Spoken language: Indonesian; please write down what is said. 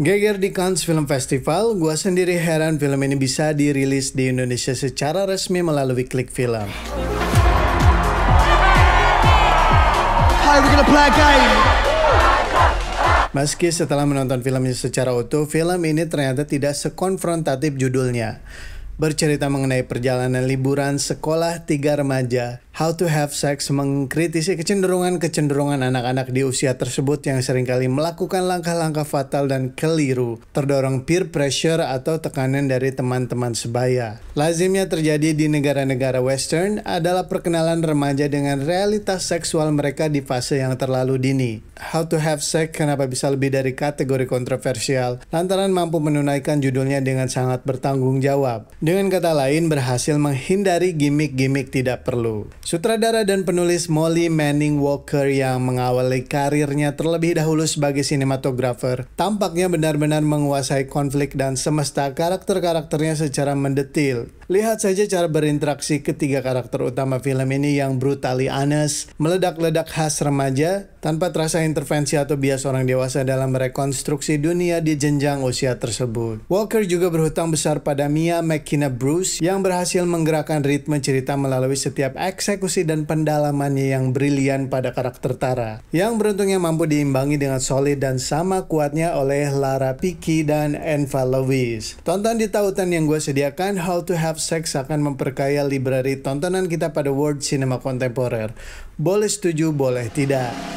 Geger di Cannes Film Festival, gua sendiri heran film ini bisa dirilis di Indonesia secara resmi melalui klik film. Hi, we're gonna Meski setelah menonton filmnya secara utuh, film ini ternyata tidak sekonfrontatif judulnya. Bercerita mengenai perjalanan liburan sekolah tiga remaja How to Have Sex mengkritisi kecenderungan-kecenderungan anak-anak di usia tersebut yang seringkali melakukan langkah-langkah fatal dan keliru, terdorong peer pressure atau tekanan dari teman-teman sebaya. Lazimnya terjadi di negara-negara western adalah perkenalan remaja dengan realitas seksual mereka di fase yang terlalu dini. How to Have Sex kenapa bisa lebih dari kategori kontroversial, lantaran mampu menunaikan judulnya dengan sangat bertanggung jawab. Dengan kata lain, berhasil menghindari gimmick-gimmick tidak perlu. Sutradara dan penulis Molly Manning Walker yang mengawali karirnya terlebih dahulu sebagai sinematografer, tampaknya benar-benar menguasai konflik dan semesta karakter-karakternya secara mendetil. Lihat saja cara berinteraksi ketiga karakter utama film ini yang brutally honest, meledak-ledak khas remaja, tanpa terasa intervensi atau bias orang dewasa dalam rekonstruksi dunia di jenjang usia tersebut. Walker juga berhutang besar pada Mia McKenna Bruce yang berhasil menggerakkan ritme cerita melalui setiap eksek eksekusi dan pendalamannya yang brilian pada karakter Tara, yang beruntungnya mampu diimbangi dengan solid dan sama kuatnya oleh Lara Piki dan Enva Lewis. Tonton di tautan yang gue sediakan, How to Have Sex akan memperkaya library tontonan kita pada world cinema kontemporer. Boleh setuju, boleh tidak.